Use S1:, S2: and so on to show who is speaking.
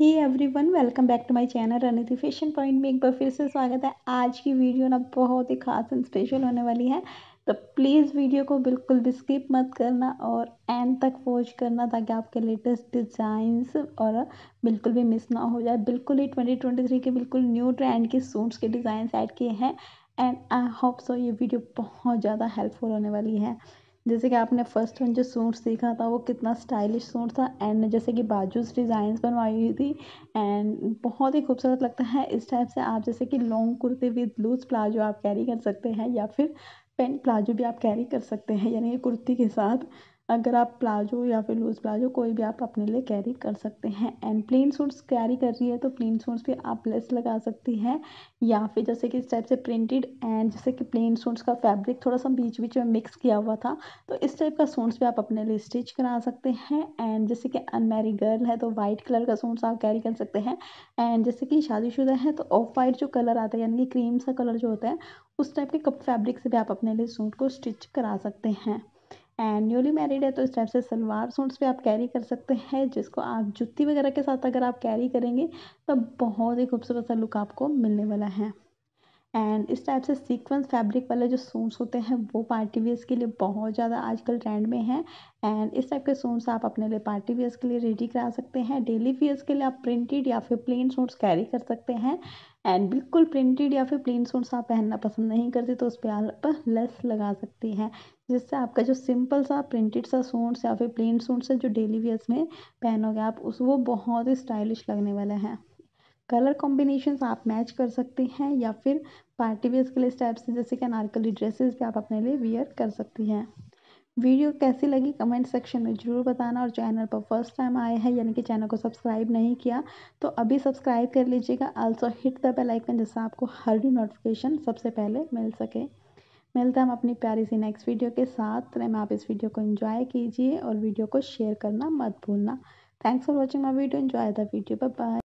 S1: he everyone welcome back to my channel Ranidhi fashion point में एक बार फिर से स्वागत है आज की वीडियो ना बहुत ही खास एंड स्पेशल होने वाली है तो प्लीज़ वीडियो को बिल्कुल भी स्किप मत करना और एंड तक वॉच करना ताकि आपके लेटेस्ट डिज़ाइंस और बिल्कुल भी मिस ना हो जाए बिल्कुल ही 2023 के बिल्कुल न्यू ट्रेंड के सूट्स के डिज़ाइंस ऐड किए हैं एंड आई होप सो ये वीडियो बहुत ज़्यादा हेल्पफुल होने वाली है जैसे कि आपने फर्स्ट टाइम जो सूट सीखा था वो कितना स्टाइलिश सूट था एंड जैसे कि बाजूस डिज़ाइन बनवाई हुई थी एंड बहुत ही खूबसूरत लगता है इस टाइप से आप जैसे कि long kurti with loose palazzo आप कैरी कर सकते हैं या फिर पेंट प्लाजो भी आप कैरी कर सकते हैं यानी कि कुर्ती के साथ अगर आप प्लाजो या फिर लूज़ प्लाजो कोई भी आप अपने लिए कैरी कर सकते हैं एंड प्लेन सूट्स कैरी कर रही है तो प्लेन सूट्स भी आप लेस लगा सकती हैं या फिर जैसे कि इस टाइप से प्रिंटेड एंड जैसे कि प्लेन सूट्स का फैब्रिक थोड़ा सा बीच बीच में मिक्स किया हुआ था तो इस टाइप का सूट्स भी आप अपने लिए स्टिच करा सकते हैं एंड जैसे कि अनमेरी गर्ल है तो वाइट कलर का सूट्स आप कैरी कर सकते हैं एंड जैसे कि शादीशुदा है तो ऑफ वाइट जो कलर आता है यानी कि क्रीम सा कलर जो होता है उस टाइप के कप फैब्रिक से भी आप अपने लिए सूट को स्टिच करा सकते हैं एंड न्यूली मैरिड है तो इस टाइप से सलवार सूट्स भी आप कैरी कर सकते हैं जिसको आप जुत्ती वगैरह के साथ अगर आप कैरी करेंगे तो बहुत ही खूबसूरत सा लुक आपको मिलने वाला है एंड इस टाइप से सीक्वेंस फैब्रिक वाले जो सूट्स होते हैं वो पार्टी वेयर्स के लिए बहुत ज़्यादा आजकल ट्रेंड में है एंड इस टाइप के सूट्स आप अपने लिए पार्टी वेयर्स के लिए रेडी करा सकते हैं डेली वेयर्स के लिए आप प्रिंटेड या फिर प्लेन सूट्स कैरी कर सकते हैं एंड बिल्कुल प्रिंटेड या फिर प्लेन सूट्स आप पहनना पसंद नहीं करते तो उस पर आप लेस लगा सकती हैं जिससे आपका जो सिंपल सा प्रिंटेड सा सूट्स या फिर प्लेन सूट्स है जो डेली वेयर्स में पहनोगे आप उस वो बहुत ही स्टाइलिश लगने वाले हैं कलर कॉम्बिनेशन आप मैच कर सकते हैं या फिर पार्टी वेयर्स के लिए स्टेप्स जैसे कि अनारकली ड्रेसेस भी आप अपने लिए वेयर कर सकती हैं वीडियो कैसी लगी कमेंट सेक्शन में ज़रूर बताना और चैनल पर फर्स्ट टाइम आए हैं यानी कि चैनल को सब्सक्राइब नहीं किया तो अभी सब्सक्राइब कर लीजिएगा also hit the bell icon जिससे आपको हर भी नोटिफिकेशन सबसे पहले मिल सके मिलता हम अपनी प्यारी सी नेक्स्ट वीडियो के साथ मैम आप इस वीडियो को इन्जॉय कीजिए और वीडियो को शेयर करना मत भूलना thanks for watching my video enjoy the video bye